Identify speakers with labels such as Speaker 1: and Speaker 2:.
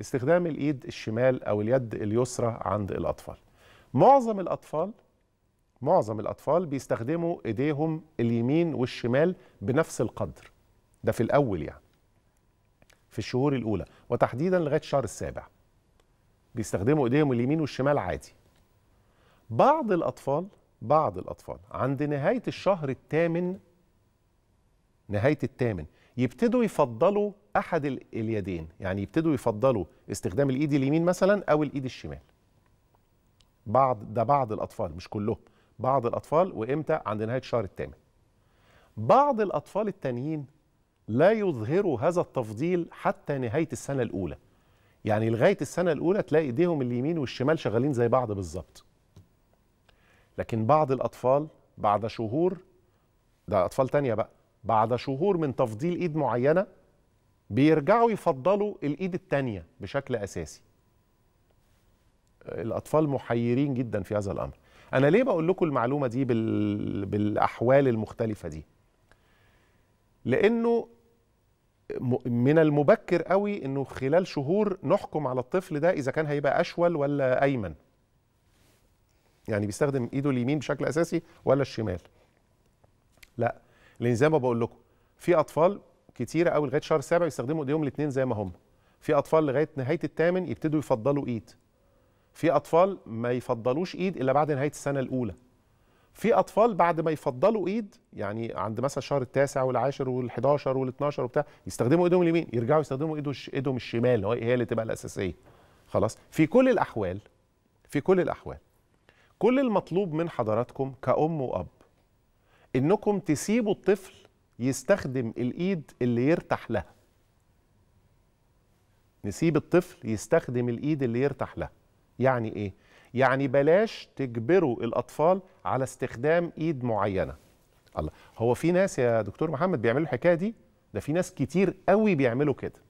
Speaker 1: استخدام الايد الشمال او اليد اليسرى عند الاطفال معظم الاطفال معظم الاطفال بيستخدموا ايديهم اليمين والشمال بنفس القدر ده في الاول يعني في الشهور الاولى وتحديدا لغايه الشهر السابع بيستخدموا ايديهم اليمين والشمال عادي بعض الاطفال بعض الاطفال عند نهايه الشهر الثامن نهايه الثامن يبتدوا يفضلوا احد اليدين يعني يبتدوا يفضلوا استخدام الايد اليمين مثلا او الايد الشمال بعض ده بعض الاطفال مش كلهم بعض الاطفال وامتى عند نهايه الشهر الثامن بعض الاطفال التانيين لا يظهروا هذا التفضيل حتى نهايه السنه الاولى يعني لغايه السنه الاولى تلاقي ايديهم اليمين والشمال شغالين زي بعض بالظبط لكن بعض الاطفال بعد شهور ده اطفال تانية بقى بعد شهور من تفضيل ايد معينه بيرجعوا يفضلوا الايد الثانيه بشكل اساسي الاطفال محيرين جدا في هذا الامر انا ليه بقول لكم المعلومه دي بال... بالاحوال المختلفه دي لانه من المبكر قوي انه خلال شهور نحكم على الطفل ده اذا كان هيبقى اشول ولا ايمن يعني بيستخدم ايده اليمين بشكل اساسي ولا الشمال لا لان زي ما بقول لكم في اطفال كتيره قوي لغايه شهر سبعه يستخدموا ايديهم الاثنين زي ما هم في اطفال لغايه نهايه الثامن يبتدوا يفضلوا ايد في اطفال ما يفضلوش ايد الا بعد نهايه السنه الاولى في اطفال بعد ما يفضلوا ايد يعني عند مثلا الشهر التاسع والعاشر وال11 وال12 وبتاع يستخدموا ايدهم اليمين يرجعوا يستخدموا ايدهم ايدهم الشمال هي اللي تبقى الاساسيه خلاص في كل الاحوال في كل الاحوال كل المطلوب من حضراتكم كأم وأب انكم تسيبوا الطفل يستخدم الايد اللي يرتاح لها نسيب الطفل يستخدم الايد اللي يرتاح لها يعني ايه يعني بلاش تجبروا الاطفال على استخدام ايد معينه الله هو في ناس يا دكتور محمد بيعملوا الحكايه دي ده في ناس كتير قوي بيعملوا كده